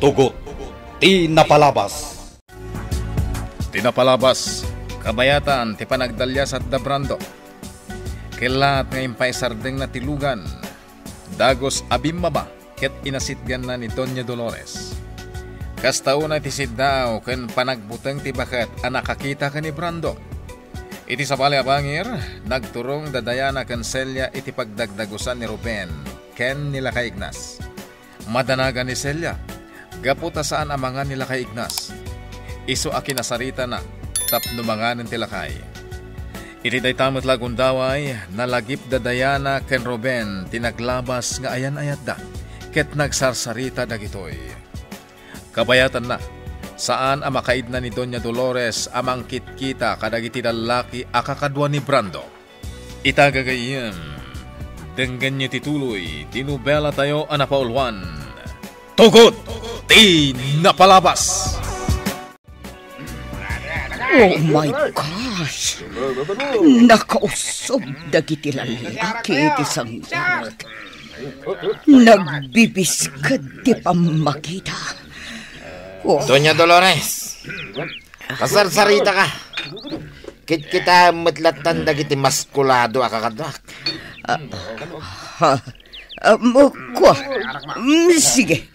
tugot, tinapalabas. Tinapalabas, kabayatan, ti panagdalyas at dabrando. Kilat nga pa isardeng na tilugan, dagos abimbaba, ket inasidgan na ni Doña Dolores. Kastauna ti siddaw ken panagbuteng ti bakat a nakakita ka ni Brando. Iti sa balabangir, nagturong dadayana ken Celia iti pagdagdagusan ni Ruben ken nila kay Ignas. Madanagan ni Celia, Gaputa saan amangan nila kay Ignas. Iso aki nasarita na tapno manganan tila kay. Itiday tamot lagundaway, nalagip da Dayana ken Ruben tinaglabas nga ayan ayat da, ket nagsarsarita dagitoy. Kabayatan na, saan ang makaid na ni Doña Dolores amang kitkita kadagiti dalaki akakadwa ni Brando. Itagagayim, denggan niya tituloy, tinubela tayo anapaulwan. Tugod! Tugod! Hindi na palabas! Oh my gosh! Nakausog dagiti lalaki iti sangyanak. Nagbibiskad ti pamakita. Oh. Doña Dolores, kasarsarita ka. Kit kita matlatan dagiti maskulado akakadwak. Uh, ah, uh, ah, uh, ah, uh, uh, mm, sige.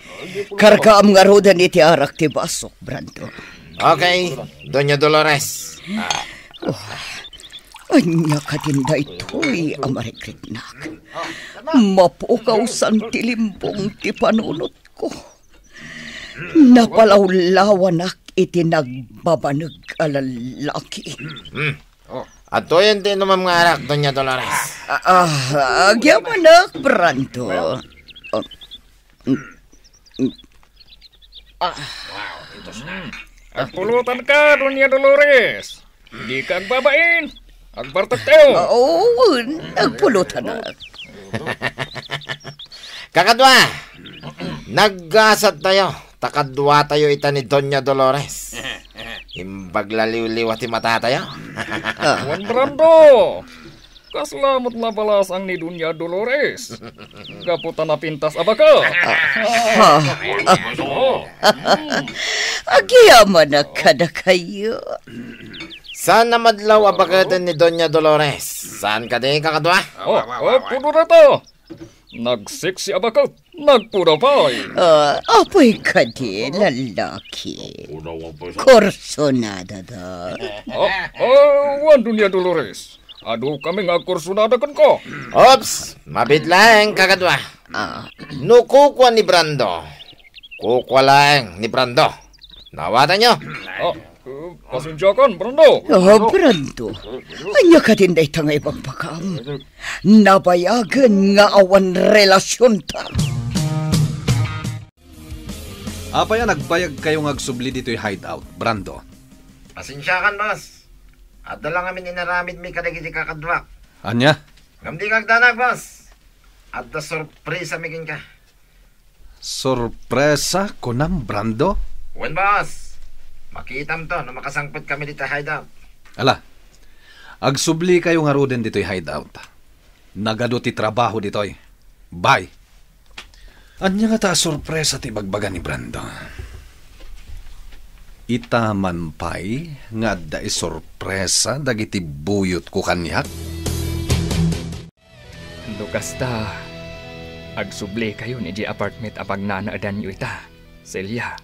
Karka am nga rodan iti arak ti basok, Brando. Okay, Doña Dolores. Ah. Oh. Anya ka din da ito'y amarikritnak. Mapukaw san tilimbong ti panunot ko. Napalawlawanak iti nagbabanag alalaki. Hmm. Oh. At to yan din naman mga arak, Doña Dolores. Ah, ah agyaman na, Pranto. Oh. Ah, Ah. Wow, ito na. At pulutan ka, Dunya Dolores. Hindi ka ang babain. Ang bartak tayo. Oo, oh, nagpulutan na. Kakadwa, naggasad tayo. Takadwa tayo ita ni Doña Dolores. Imbag laliw-liw at Kaslamot na balas ang ni Dunya Dolores. Gaputa na pintas abaka. Agiya man na kada kayo. Saan na madlaw abakatan ni Doña Dolores? Saan ka din kakadwa? Oh, oh, puno na to. Nagsiksi abakat, nagpurapay. Uh, apoy ka din, lalaki. Korsonada da. Oh, ah, oh, ah, wan Dunya Dolores. Adu kami nga kurso ko. Ops! Mabit lang, kakadwa. Uh. ni Brando. Kukwa lang ni Brando. Nawata nyo. Oh, uh, pasensya kan, Brando. Oh, Brando. Anya ka din dahi tangay pagpakaam. Nabayagan nga awan relasyon ta. Apaya nagbayag kayo agsubli dito'y hideout, Brando. Pasensya kan, mas. Adala lang amin inaramid mi kadagiti kakadwak. Anya? Ngamdi kagdanag, boss. At da sorpresa mi ka. Sorpresa ko ng Brando? Wen, boss. Makitam to na makasangpot kami dito hideout. Ala, agsubli kayo nga ruden dito'y hideout. Nagado ti trabaho dito'y. Bye. Anya nga ta sorpresa ti bagbaga ni Brando. Itaman pay nga da sorpresa dagiti buyot ko kanyak. Lukas ta, agsubli kayo ni di apartment apag nanaadan yu ita, Celia.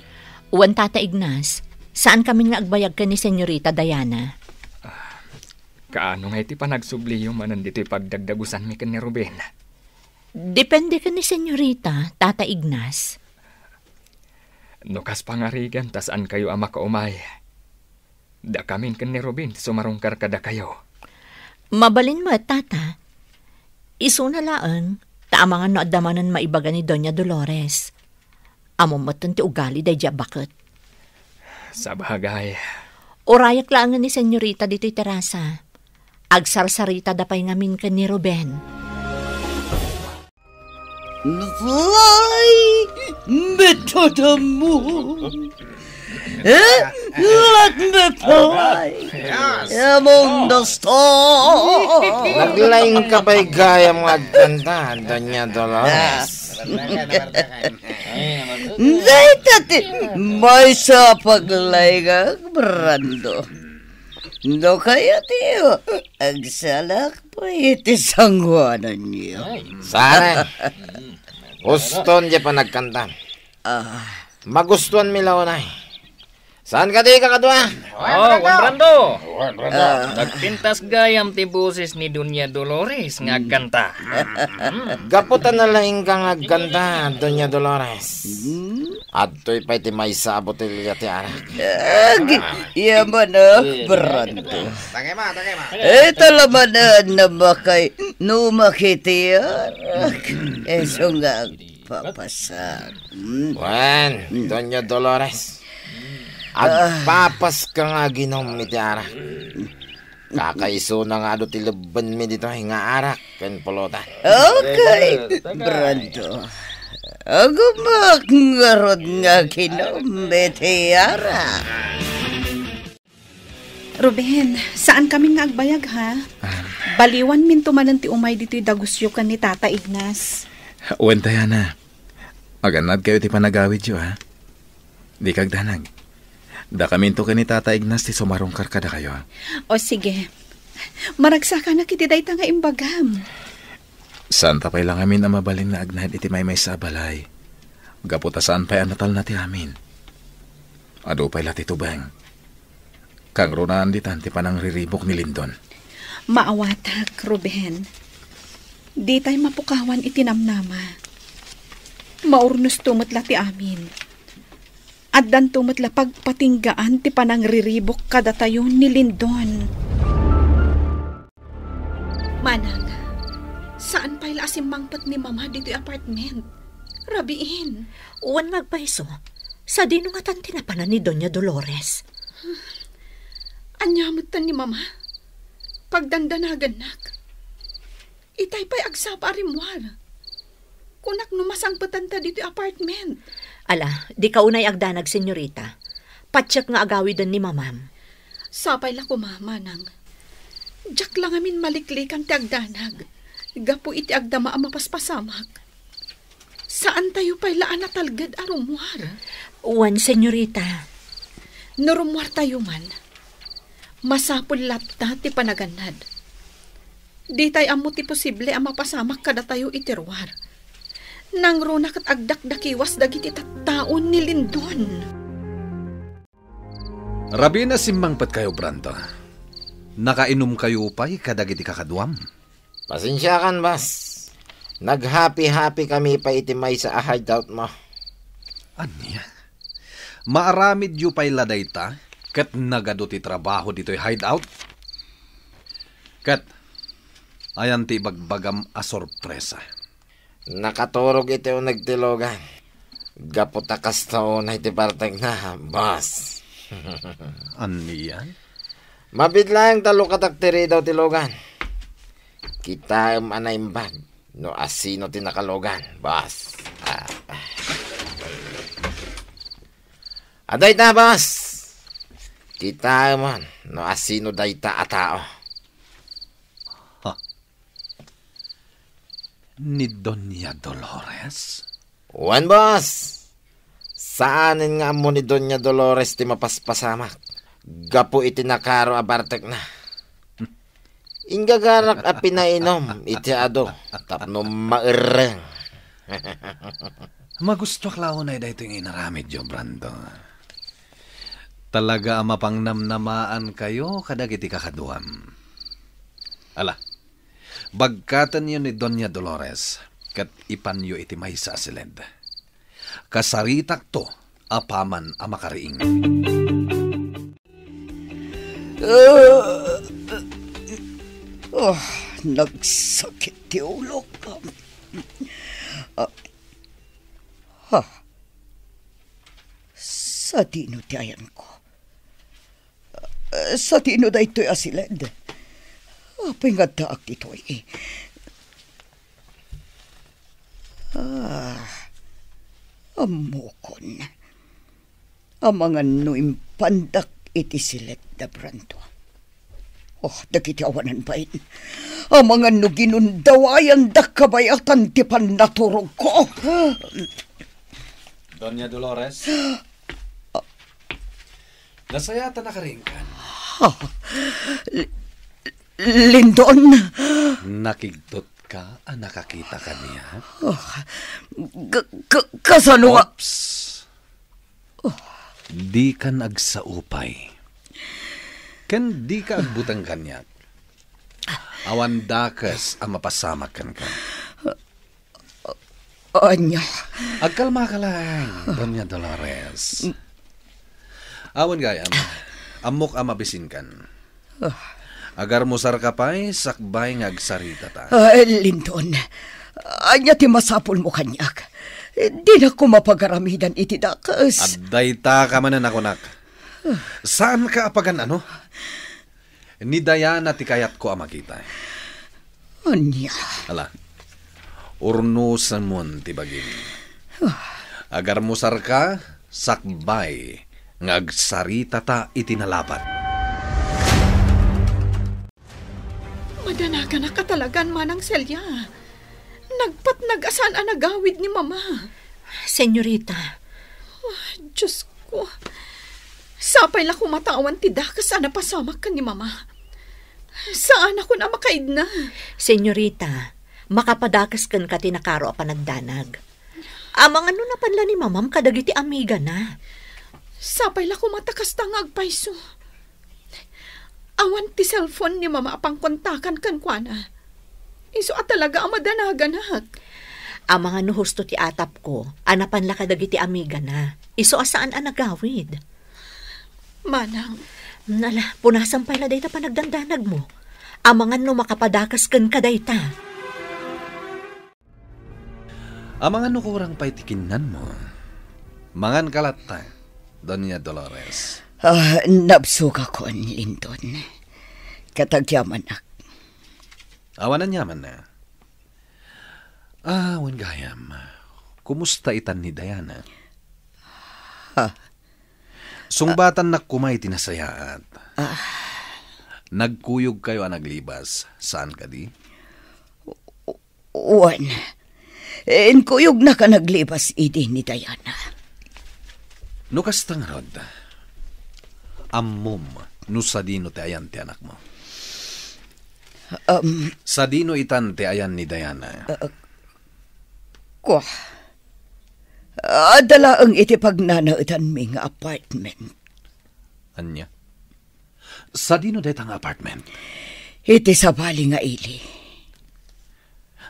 Uwan tata Ignas, saan kami nga agbayag ka ni Senyorita Diana? Ah, kaano nga iti panagsubli yung manan dito'y pagdagdagusan mi ni Ruben? Depende ka ni Senyorita, Tata Ignas. Nukas pangarigan tasan kayo ang makaumay. Da kamin ken ni Robin sumarungkar kada kayo. Mabalin mo, tata. Isu Isuna laan, taamangan no adamanan maibaga ni Doña Dolores. Amo matan ti ugali day bakit. Sabagay. Orayak laangan ni senyorita dito'y terasa. Agsarsarita da pay ngamin ka ni Ruben. Ruben. Fly, Eh? Let me fly yes. among the stars. ka kabay gaya mga ganda, Doña Dolores. Daytate, may sa paglayga, Brando. Do kaya tiyo, agsalak po iti sangwanan niyo. Sana, gusto di pa nagkanta. Ah. Magustuhan mi law na eh. Saan ka di kakadwa? Oh, Juan Brando. Juan Brando. Ah. Nagpintas gayam ti busis ni Dunya Dolores nga ganta. Hmm. Mm. Gaputan na lang ka nga ganta, Dunya Dolores. Hmm. Adtoy pa iti may sabot ilya ti arak. Ag, yaman na, Brando. Tagay ma, tagay ma. Ito laman na makay numakiti arak. Ah. Eso nga papasag. Hmm. Juan, Dunya Dolores. Agpapas ah. ka nga ginom mi tiara. Kakaiso na nga do tilaban mi dito hinga arak ken pulutan. Okay, Brando. Agumak ngarod nga kinom mi tiara. Ruben, saan kami nga agbayag ha? Baliwan min tumanan ti umay dito dagusyo kan ni Tata Ignas. Uwan tayo na. Maganad kayo ti panagawid yo ha. Di kagdanag. Dakaminto ka ni Tata Ignas ti sumarong karkada kayo. O sige. Maragsakan na kiti day nga imbagam. Santa pa'y lang amin ang mabalin na agnahid iti may may sa balay. Gaputa saan pa'y anatal na ti amin. Ado pa'y lati tubang. Kang runaan ditan ti panang riribok ni Lindon. Maawatak, Ruben. Di tayo mapukawan itinamnama. Maurnos tumutla ti amin at danto matlapag patinggaan ti panangriribok kadatayo ni Lindon. Manang, saan pa ila asimangpat ni mama dito'y apartment? Rabiin. Uwan nagpaiso, sa dinungatan tinapanan ni Doña Dolores. Hmm. Anyamot Anyamot ni mama, pagdandanagan nak. Itay pa'y agsapa rimwar. Kunak numasang patanta dito'y apartment. Ala, di kaunay agdanag, senyorita. Patsak nga agawidan ni mamam. Sapay lang ko mama nang. Jack lang amin maliklikan ti agdanag. Gapo iti agdama ang mapaspasamak. Saan tayo pa ilaan na talgad arumuar? Uwan, senyorita. Narumuar tayo man. Masapul lapta ti panaganad. Di tayo amo ti posible ang mapasamak kada tayo itirwar. Nang runa kat agdak-dakiwas dagiti tattaon ni Lindon. Rabi simmang simangpat kayo, Branta. Nakainom kayo upay kadagiti kakaduam. Pasensya kan, bas. Naghappy-happy kami pa itimay sa hideout mo. Anya? Maaramid yu pa'y laday ta, kat nagado ti trabaho dito'y hideout? Kat, ayan ti bagbagam a sorpresa. Nakaturog iti nagtilogan. Gaputa kastaon na iti partag na, boss. ano yan? Mabidlang talo kataktiri daw tilogan. Kita um anaimbag. No asino tinakalogan, boss. Ah. Aday na, boss. Kita man. No asino day ta atao. ni Doña Dolores? Juan, boss! Saanin nga mo ni Doña Dolores ti mapaspasamak? Gapo iti nakaro abartek na. Ingagarak a pinainom iti ado tapno maireng. Magusto klao na ito yung inaramid yo, Brando. Talaga mapangnamnamaan kayo kadag iti kakaduam. Ala, Bagkatan niyo ni Doña Dolores, kat ipanyo iti may sa asilid. Kasaritak to, apaman a makariing. Uh, oh, nagsakit ti ulo ko. Uh, ah, ha, sa dino ti ayan ko. Uh, sa dino da ito'y asilid. Apingaddaak titoi. Eh. Ah, amukon. Amangan no impandak iti silet da branto. Oh, dagiti awanan pa in. Amangan no ginundawayan da kabayatan ti pan naturog ko. Doña Dolores. Nasayatan na karingkan. Oh, ah, Lindon. Nakigtot ka ah, nakakita ka niya? Oh, kasano nga? Ops! Oh. Di ka nagsaupay. Ken di ka agbutan kanya. Awan dakas ang ah, mapasama kan ka. Ah, anya. Agkalma ka lang, Doña Dolores. Mm. Awan gayam, amok ang mabisin kan. Oh. Agar musar ka pa, eh, sakbay ngagsarita ta. Uh, Linton, anya ti masapol mo kanyak. Eh, di na ko mapagaramidan iti dakas. Aday ta ka man na kunak. Saan ka apagan ano? Ni Diana ti kayat ko amakita. Eh. Anya. Ala, urno sa mon ti bagin. Agar musar ka, sakbay ngagsarita ta itinalapat. Adanaganak ka talagan, Manang Celia. Nagpat nagasan ang nagawid ni Mama. Senyorita. Oh, Diyos ko. Sapay la kumatawan ti dakas ana pasamak ka ni Mama. Saan ako na makaid na? Senyorita, makapadakas kan ka tinakaro pa nagdanag. Amang ano na panla ni mamam kadagiti amiga na. Sapay la kumatakas tangag paiso. Awan ti cellphone ni mama apang kontakan kan kuana. Iso at talaga ang madanagan ha. Ang mga nuhusto ti atap ko, anapan lakadag iti amiga na. Iso asaan ang nagawid. Manang. Nala, punasan pala dayta panagdandanag mo. Amangan no makapadakas kan kadayta. Amangan no kurang paitikinan mo. Mangan kalata, Doña Dolores. Uh, ah, nabsog ko ang lindon. Katagyaman ak. Awanan yaman na. Ah, Wengayam. Kumusta itan ni Diana? Ha? Sungbatan uh, na kumay tinasayaat. Ah. Nagkuyog kayo ang naglibas. Saan ka di? Uwan. Inkuyog na ka naglibas, idi ni Diana. Nukastang rod. Nukastang ammum. No sa dino te ayan ti anak mo. Um, sadino dino itan te ayan ni Diana. Uh, Adala Uh, dala ang iti pagnanaitan mi nga apartment. Anya? Sadino detang apartment? Iti sa nga ili.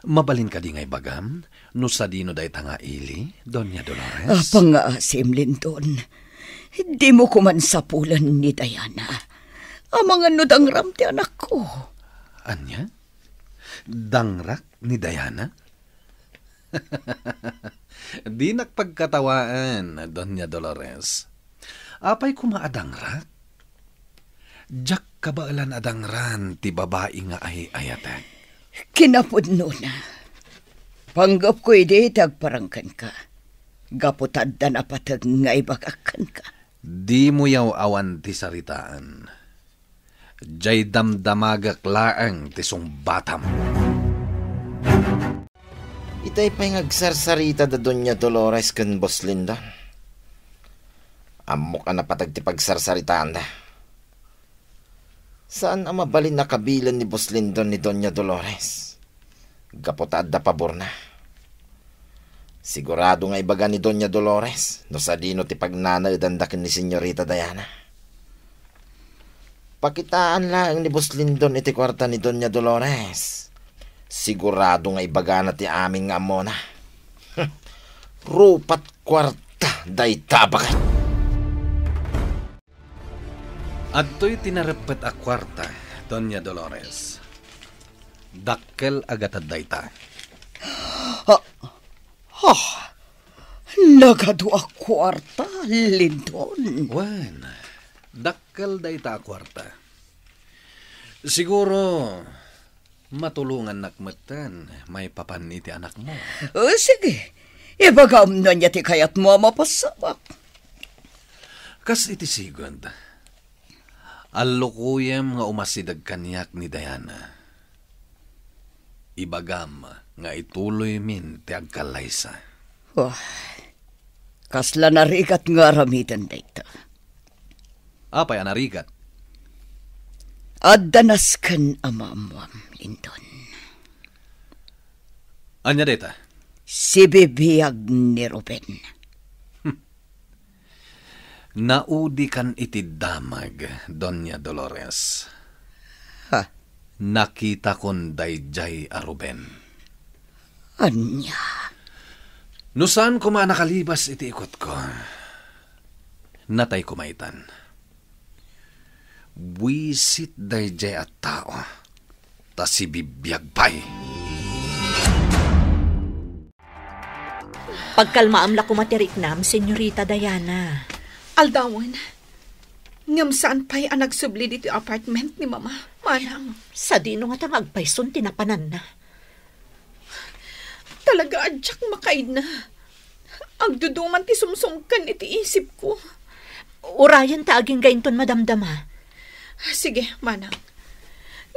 Mabalin ka di ngay bagam, no sa dino day ili, Doña Dolores? Apang uh, simlin doon. Hindi mo kuman sapulan ni Diana. Amang ano dangram ti anak ko. Anya? Dangrak ni Diana? Di nakpagkatawaan, Doña Dolores. Apay kumaadangrak? Jack kabaalan adangran ti babae nga ay ayatag. Kinapod na. Panggap ko ide tagparangkan ka. Gaputad da napatag nga ibakakan ka. Di mo yaw awan ti saritaan. Jay damdamagak laang ti sungbatam. Itay pa'y ngagsarsarita da Doña Dolores kan Boss Linda. Amok ka na patag ti pagsarsaritaan da. Saan ang mabalin na kabilan ni Boss Linda ni Doña Dolores? Gapotaad da pabor na. Sigurado nga ibaga ni Doña Dolores no sa dino ti pagnanaidandakin ni Senyorita Diana. Pakitaan lang ni Buslindon iti kwarta ni Doña Dolores. Sigurado nga ibaga na ti amin nga mona. Rupat kwarta day tabakat. At to'y tinarapet a kwarta, Doña Dolores. Dakkel agatad dayta. Oh. Ah, Oh, ah, nagadua kwarta, Linton. Wan, dakkal day ta kwarta. Siguro, matulungan nakmatan, may papan iti anak mo. Oh, sige. Ibagam na niya ti kayat mo mapasabak. Kas iti sigund, allukuyem nga umasidag kanyak ni Diana Ibagam nga ituloy min ti agkalaysa. Oh, kasla narigat nga ramitan dayta. Apa anarigat? Adanas kan amamwam, Lindon. Anya deta? Si bibiyag ni Ruben. Hmm. Naudi kan iti damag, Donya Dolores. Ha? nakita kon dayjay ah, Ruben. Anya? Nusan ko nakalibas iti ikot ko. Natay kumaitan. Wisit dayjay at tao. Ta si bibiyag pa'y. Pagkalma amla ko matirik nam, Senyorita Diana. Aldawan, ngam saan pa'y ang nagsubli dito apartment ni Mama? Manang, sa dino nga tang agpayson tinapanan na. Talaga adyak makaid na. Agduduman ti sumsumkan iti isip ko. Urayan ta aging gainton madamdama. Sige, Manang.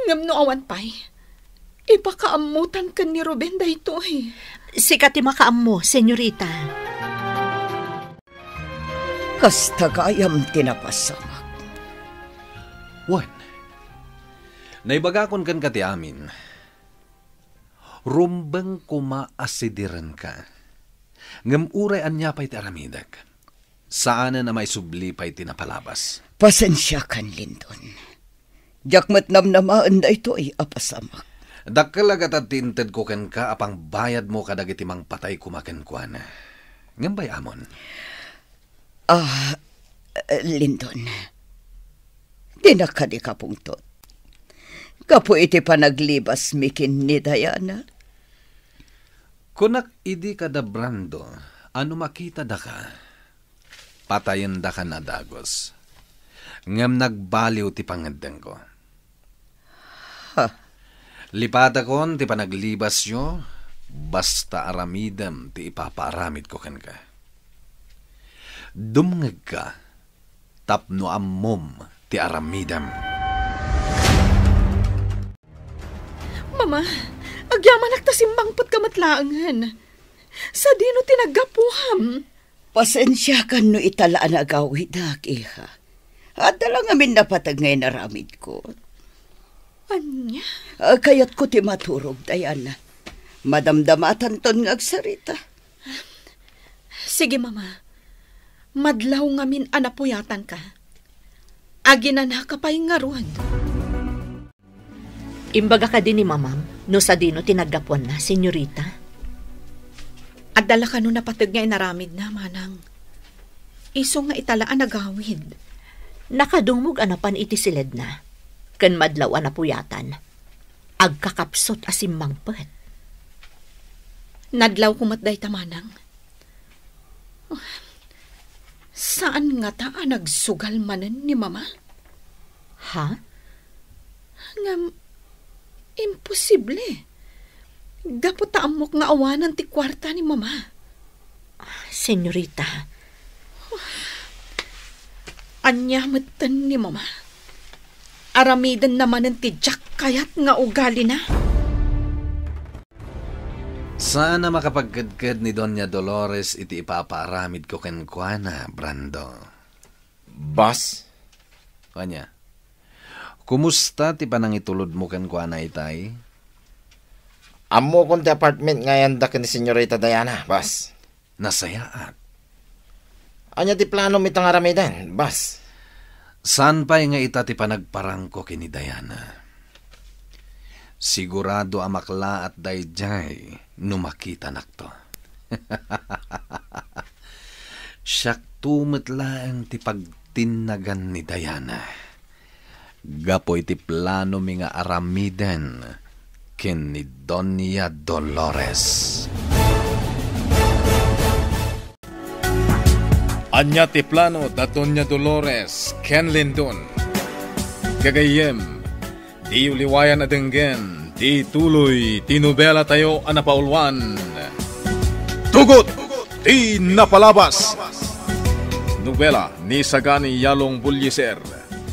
Ngam no awan pay. Ipakaamutan ka ni Ruben dahito eh. Sikat imakaam mo, senyorita. Kastagayam tinapasamak. What? Naibagakon kan ka ti amin. Rumbang kumaasidiran ka. Ngam uray anya pa'y ti aramidag. Saan na may subli pa'y napalabas? Pasensya kan, Lindon. Diyak matnamnamaan na ito ay apasamak. Dakalagat at tinted ko ken ka apang bayad mo kadag itimang patay kumakenkwan. Ngambay amon. Ah, uh, Lindon. Di na ka di kapungtot. Kapo iti panaglibas mikin ni Diana. Kunak idi kada Brando, ano makita da ka? Patayin da ka na dagos. Ngam nagbaliw ti pangadang ko. Ha? Lipada kon ti panaglibas yo, basta aramidam ti ipaparamid ko kan ka. Dumngag ka, tapno ammom ti aramidam. Aramidam. Mama, agyaman nakta simbangpot kamatlaangan. Sa dino tinagapuham. Pasensya ka no italaan agawi dak, iha. At lang amin napatag ngayon naramid ko. Anya? Uh, kayat ko ti maturog, Diana. Madamdamatan ton ng agsarita. Sige, Mama. Madlaw ngamin anapuyatan ka. Aginan na kapay nga ruwan. Imbaga ka din ni mamam, no sa dino tinagdapuan na, senyorita. At dala ka no napatid nga inaramid na, manang. Iso nga italaan nagawid. Nakadungmog anapan iti silid na. Kan madlawan na Agkakapsot asim mangpet. Nadlaw kumatday tamanang. Oh, saan nga ta nagsugal manan ni mama? Ha? Nga Imposible. Dapat amok nga awanan ti kwarta ni mama. Ah, senyorita. Anya metten ni mama. Aramidan naman ti Jack kayat nga ugali na. Sana makapagkadkad ni Doña Dolores iti ipapaaramid ko kenkwana, Brando. Bas? Kanya? Kumusta ti panangitulod mo kan kwa na itay? Amo ti apartment ngayon da ni Senyorita Diana, bas. Nasayaat. Anya ti plano mitang aramidan, bas. San pa'y nga ita ti panagparangko kini Diana? Sigurado amakla at dayjay numakita nakto. Siyak tumitlaan ti pagtinagan ni Diana gapoy ti plano mi nga aramiden ken ni Doña Dolores. Anya ti plano da Doña Dolores ken lindon. Gagayem, di uliwayan adenggen, di tuloy, ti nobela tayo anapaulwan. Tugot, di napalabas. Nobela ni Sagani Yalong Bulyeser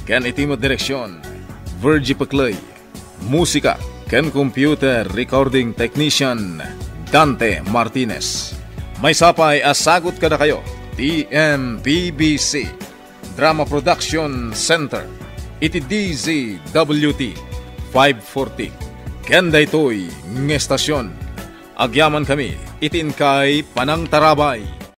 ken itimot direksyon, Virgie Pacloy. Musika, ken computer recording technician, Dante Martinez. May sapay asagot ka na kayo, TMPBC, Drama Production Center, iti DZWT 540. Ken daytoy ng estasyon. Agyaman kami, itinkay kay Panang Tarabay